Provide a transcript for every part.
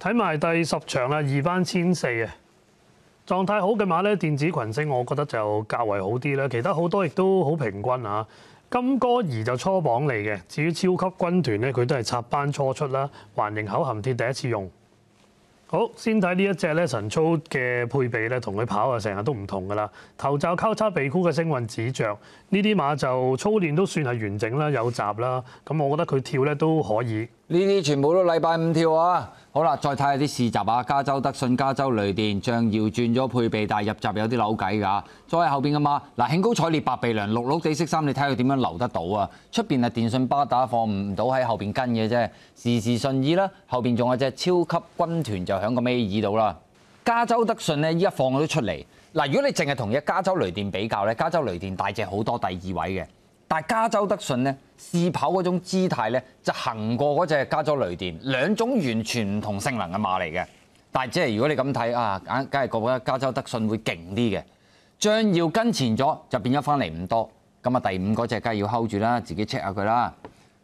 睇埋第十場啦，二班千四啊，狀態好嘅馬咧，電子群星我覺得就較為好啲啦。其他好多亦都好平均啊。金哥兒就初榜嚟嘅，至於超級軍團咧，佢都係插班初出啦。環形口含鐵第一次用。好，先睇呢一隻咧神操嘅配備咧，同佢跑啊成日都唔同噶啦。頭罩交叉鼻箍嘅星雲指着呢啲馬就操練都算係完整啦，有集啦。咁我覺得佢跳咧都可以。呢啲全部都禮拜五跳啊！好啦，再睇下啲市集啊，加州德信、加州雷電，像搖轉咗配備，但係入集有啲扭計㗎。喺後邊嘅嘛，嗱興高采烈白鼻梁，綠綠地色衫，你睇佢點樣留得到啊？出邊啊電信巴打放唔到喺後邊跟嘅啫，時時順意啦。後邊仲有隻超級軍團就喺個尾耳到啦。加州德信呢，依家放咗出嚟嗱，如果你淨係同一加州雷電比較呢，加州雷電大隻好多第二位嘅。但加州德信咧，试跑嗰种姿态咧，就行过嗰只加州雷电，两种完全唔同性能嘅马嚟嘅。但系即系如果你咁睇啊，梗系觉得加州德信会劲啲嘅。将要跟前咗，就变咗翻嚟唔多。咁啊，第五嗰只梗系要 hold 住啦，自己 check 下佢啦。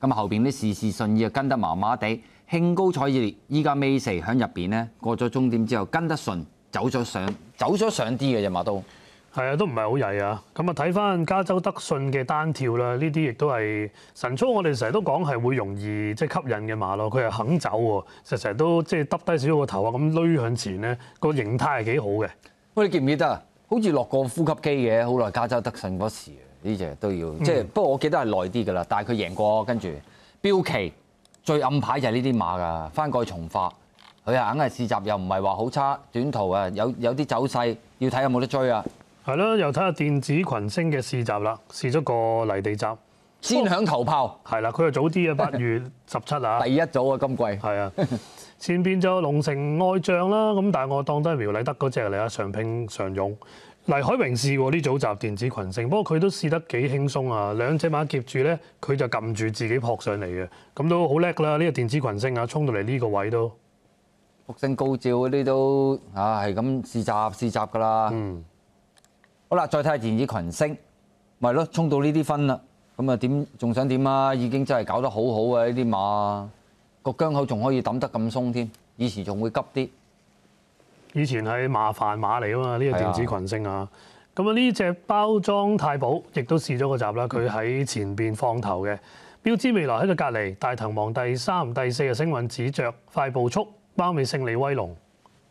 咁啊，后边啲事事顺意啊，跟得麻麻地，兴高采烈。依家尾四响入边咧，过咗终点之后，跟得顺，走咗上，走咗上啲嘅啫，嘛都。係啊，都唔係好曳啊。咁啊，睇翻加州德信嘅單跳啦，呢啲亦都係神操。我哋成日都講係會容易即係吸引嘅馬咯。佢係肯走喎，成成都即係耷低少少個頭啊，咁趨向前咧，個形態係幾好嘅。喂，你記唔記得啊？好似落過呼吸機嘅，好耐加州德信嗰時啊，呢隻都要即係。不過我記得係耐啲㗎啦，但係佢贏過跟住標旗最暗牌就係呢啲馬㗎。翻蓋重化佢硬係試習，又唔係話好差短途啊，有有啲走勢要睇有冇得追啊。係咯，又睇下電子群星嘅試集啦，試咗個泥地集，先響頭炮。係啦，佢又早啲啊，八月 十七啊。第一組啊，今季。係啊，前邊就龍城愛將啦，咁但係我當低苗禮德嗰只嚟啊，常拼常勇。黎海榮試過呢組集電子群星，不過佢都試得幾輕鬆啊，兩隻馬夾住咧，佢就撳住自己撲上嚟嘅，咁都好叻啦。呢個電子群星啊，衝到嚟呢個位都福星高照嗰啲都啊，係咁試集試集㗎啦。好啦，再睇下電子群星，咪咯，衝到呢啲分啦，咁啊點仲想點啊？已經真係搞得好好啊！呢啲馬個姜口仲可以抌得咁松添，以前仲會急啲。以前係麻煩馬嚟啊嘛，呢個電子群星啊。咁啊，呢只包裝太保亦都試咗個集啦，佢喺前邊放頭嘅標誌，未來喺個隔離大騰王第三、第四嘅星雲指着快步速包尾勝利威龍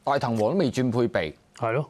大騰王都未轉配備，係咯。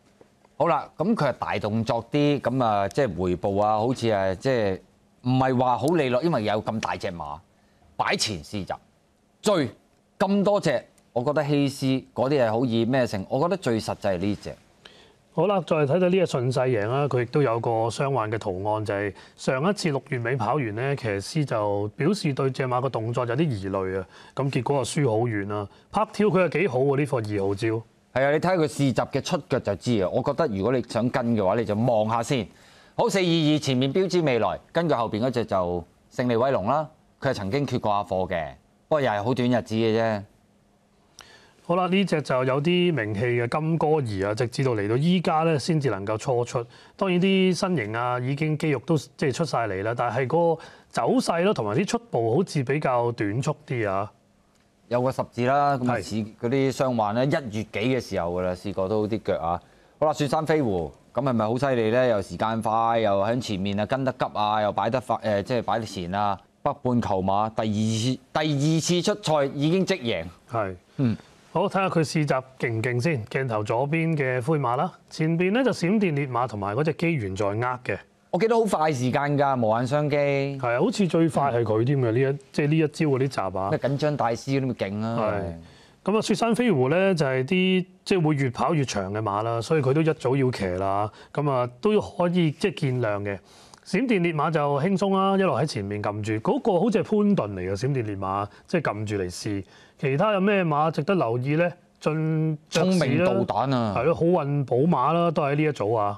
好啦，咁佢係大動作啲，咁啊，即係回報啊，好似啊，即係唔係話好利落，因為有咁大隻馬擺前試集追咁多隻，我覺得希斯嗰啲係好以咩性，我覺得最實際呢只。好啦，再睇睇呢只順勢贏啦，佢亦都有個雙幻嘅圖案，就係上一次六月尾跑完呢，騎師就表示對隻馬個動作有啲疑慮啊，咁結果就輸好遠啦。拍跳佢又幾好喎，呢樖二號招。係啊，你睇下佢試集嘅出腳就知啊！我覺得如果你想跟嘅話，你就望下先。好，四二二前面標誌未來，跟住後邊嗰只就勝利威龍啦。佢係曾經缺過阿貨嘅，不過又係好短日子嘅啫。好啦，呢只就有啲名氣嘅金哥兒啊，直至到嚟到依家咧，先至能夠初出。當然啲身形啊，已經肌肉都即係出晒嚟啦。但係個走勢咯，同埋啲出步好似比較短促啲啊。有個十字啦，咁啊，試嗰啲傷患咧，一月幾嘅時候噶啦，試過都啲腳啊。好啦，雪山飛狐咁係咪好犀利咧？又時間快，又喺前面啊，跟得急啊，又擺得快誒，即係擺得前啊。北半球馬第二次第二次出賽已經即贏，係嗯好睇下佢試集勁唔勁先。鏡頭左邊嘅灰馬啦，前邊咧就閃電烈馬同埋嗰只機緣在握嘅。我記得好快時間㗎，無限商機。係啊，好似最快係佢添嘅呢一即係呢一招嗰啲集啊。緊張大師啲咪勁啊！係咁啊，雪山飛狐咧就係啲即係會越跑越長嘅馬啦，所以佢都一早要騎啦。咁啊都可以即係見量嘅。閃電烈馬就輕鬆啦，一路喺前面撳住。嗰個好似係潘頓嚟嘅閃電烈馬即係撳住嚟試。其他有咩馬值得留意咧？進聰明導彈啊，係咯，好運寶馬啦，都係呢一組啊。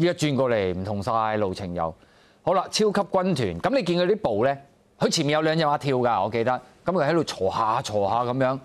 依一轉過嚟唔同晒路程又好啦，超級軍團咁你見佢啲步咧，佢前面有兩隻馬跳㗎，我記得咁佢喺度錯下錯下咁樣，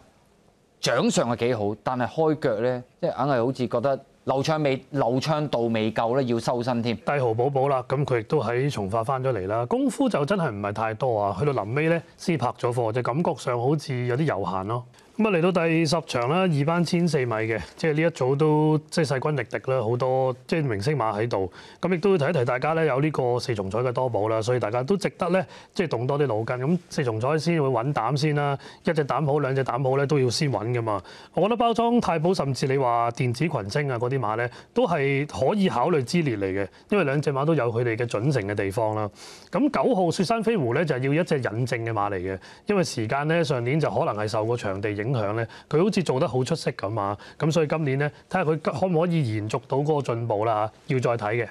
掌上係幾好，但係開腳咧即係硬係好似覺得流暢未流暢度未夠咧，要收身添。帝豪寶寶啦，咁佢亦都喺從化翻咗嚟啦，功夫就真係唔係太多啊，去到臨尾咧先拍咗貨，就感覺上好似有啲遊閒咯。咁啊，嚟到第十場啦，二班千四米嘅，即係呢一组都即係勢均力敵啦，好多即係明星馬喺度。咁亦都提一提大家咧，有呢個四重彩嘅多寶啦，所以大家都值得咧，即係動多啲腦筋。咁四重彩先會揾膽先啦，一隻膽好，兩隻膽好咧都要先揾噶嘛。我覺得包裝太保甚至你話電子群星啊嗰啲馬咧，都係可以考慮之列嚟嘅，因為兩隻馬都有佢哋嘅準成嘅地方啦。咁九號雪山飛狐咧就係要一隻引證嘅馬嚟嘅，因為時間咧上年就可能係受过場地影。影響咧，佢好似做得好出色咁啊！咁所以今年咧，睇下佢可唔可以延續到嗰個進步啦？要再睇嘅。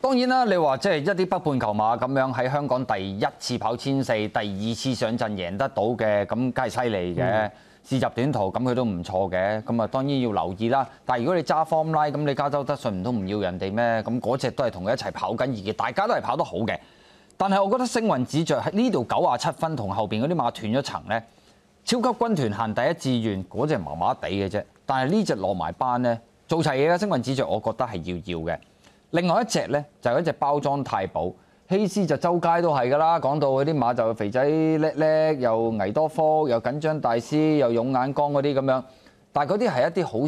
當然啦，你話即係一啲北半球馬咁樣喺香港第一次跑千四，第二次上陣贏得到嘅，咁梗係犀利嘅。試集短途咁佢都唔錯嘅，咁啊當然要留意啦。但如果你揸 form line，咁你加州德信唔通唔要人哋咩？咁嗰只都係同佢一齊跑緊而嘅，大家都係跑得好嘅。但係我覺得星雲指着喺呢度九啊七分同後面嗰啲馬斷咗層咧。超級軍團行第一志願嗰只麻麻地嘅啫，但係呢只落埋班呢，做齊嘢啦。星運指著，我覺得係要要嘅。另外一隻呢，就係一隻包裝太保，希斯就周街都係噶啦。講到嗰啲馬就肥仔叻叻，又危多科，又緊張大師，又勇眼光嗰啲咁樣。但係嗰啲係一啲好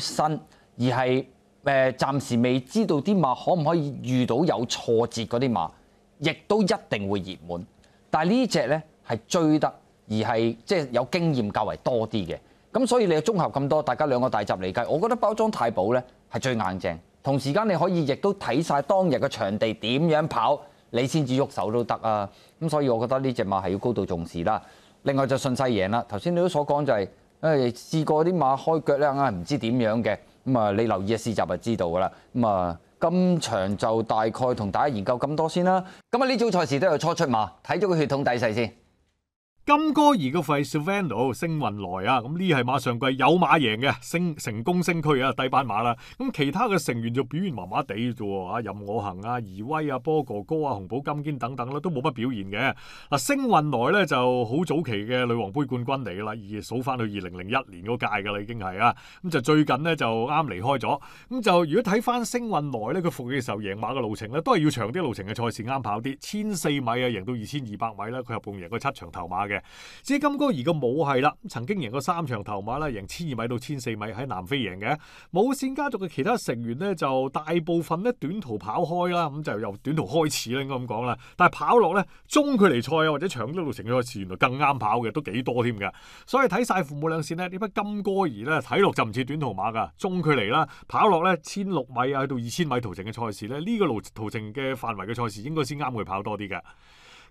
新，而係誒暫時未知道啲馬可唔可以遇到有挫折嗰啲馬，亦都一定會熱門。但係呢只呢，係追得。而係即係有經驗較為多啲嘅，咁所以你綜合咁多，大家兩個大集嚟計，我覺得包裝太保呢係最硬淨。同時間你可以亦都睇晒當日嘅場地點樣跑，你先至喐手都得啊！咁所以我覺得呢只馬係要高度重視啦。另外就順西贏啦，頭先你都所講就係因為試過啲馬開腳咧，硬係唔知點樣嘅咁啊！你留意嘅試集就知道㗎啦。咁啊，今場就大概同大家研究咁多先啦。咁啊，呢組賽事都有初出馬，睇咗個血統底勢先。金哥儿个费 s a v a n o 星运来啊，咁呢系马上季有马赢嘅，升成功升区啊，低班马啦。咁其他嘅成员就表现麻麻地啫，啊任我行、啊，怡威、啊，波哥哥、啊，红宝金坚等等啦，都冇乜表现嘅。嗱，星运来咧就好早期嘅女王杯冠军嚟噶啦，而数翻去二零零一年嗰届噶啦，已经系啊。咁就最近咧就啱离开咗。咁就如果睇翻星运来咧，佢服嘅时候赢马嘅路程咧，都系要长啲路程嘅赛事啱跑啲，千四米啊，赢到二千二百米啦，佢系共赢过七场头马嘅。至于金哥儿嘅武系啦，曾经赢过三场头马啦，赢千二米到千四米喺南非赢嘅。武线家族嘅其他成员呢，就大部分咧短途跑开啦，咁就由短途开始啦，应该咁讲啦。但系跑落咧中距离赛啊，或者长啲路程嘅赛事，原来更啱跑嘅，都几多添嘅。所以睇晒父母两线呢，呢匹金哥儿呢睇落就唔似短途马噶，中距离啦，跑落咧千六米啊到二千米途程嘅赛事咧，呢个路途程嘅范围嘅赛事应该先啱佢跑多啲嘅。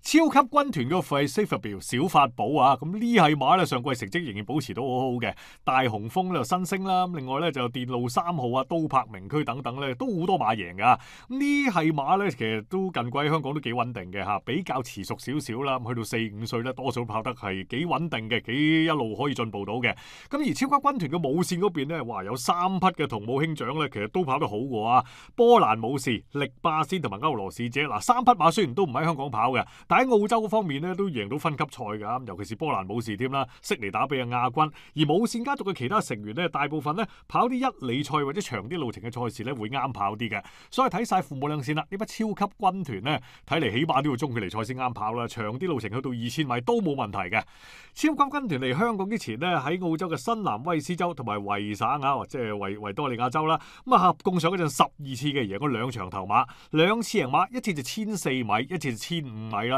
超级军团嘅 f r e s e r 小法宝啊，咁呢系马咧上季成绩仍然保持到好好嘅。大雄峰呢就新星啦，另外咧就电路三号啊、刀柏名区等等咧都好多马赢噶。咁呢系马咧其实都近季喺香港都几稳定嘅吓，比较迟熟少少啦，去到四五岁咧，多数跑得系几稳定嘅，几一路可以进步到嘅。咁而超级军团嘅武线嗰边咧，哇有三匹嘅同母兄长咧，其实都跑得好过啊。波兰武士、力霸先同埋欧罗士者嗱，三匹马虽然都唔喺香港跑嘅。但喺澳洲方面咧，都贏到分級賽噶，尤其是波蘭武士添啦。悉尼打比啊亞軍，而無線家族嘅其他成員咧，大部分咧跑啲一里賽或者長啲路程嘅賽事咧，會啱跑啲嘅。所以睇晒父母兩線啦，呢班超級軍團咧，睇嚟起碼都要中距離賽先啱跑啦，長啲路程去到二千米都冇問題嘅。超級軍團嚟香港之前咧，喺澳洲嘅新南威斯州同埋維省啊，者係維維多利亞州啦，咁啊合共上嗰陣十二次嘅，贏咗兩場頭馬，兩次贏馬，一次就千四米，一次就千五米啦。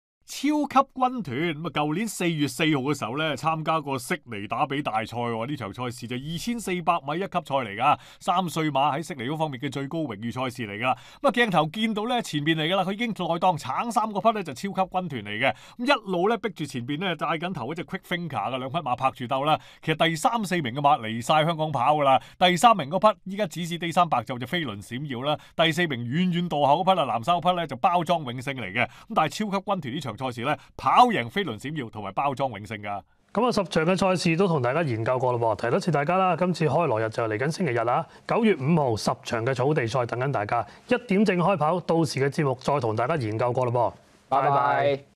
超级军团咁啊！旧年四月四号嘅时候咧，参加过悉尼打比大赛喎，呢场赛事就二千四百米一级赛嚟噶，三岁马喺悉尼嗰方面嘅最高荣誉赛事嚟噶。咁啊，镜头见到咧前边嚟噶啦，佢已经内当橙三嗰匹咧就超级军团嚟嘅，咁一路咧逼住前边咧带紧头嗰只 Quick f i n e a 嘅两匹马拍住斗啦。其实第三、四名嘅马嚟晒香港跑噶啦，第三名嗰匹依家只是第三白袖就飞轮闪耀啦，第四名远远渡口嗰匹啊蓝衫匹咧就包装永胜嚟嘅，咁但系超级军团呢场。赛事咧跑赢飞轮闪耀同埋包装永胜噶，咁啊十场嘅赛事都同大家研究过啦，提多次大家啦。今次开锣日就嚟紧星期日啦，九月五号十场嘅草地赛等紧大家，一点正开跑，到时嘅节目再同大家研究过啦，拜拜。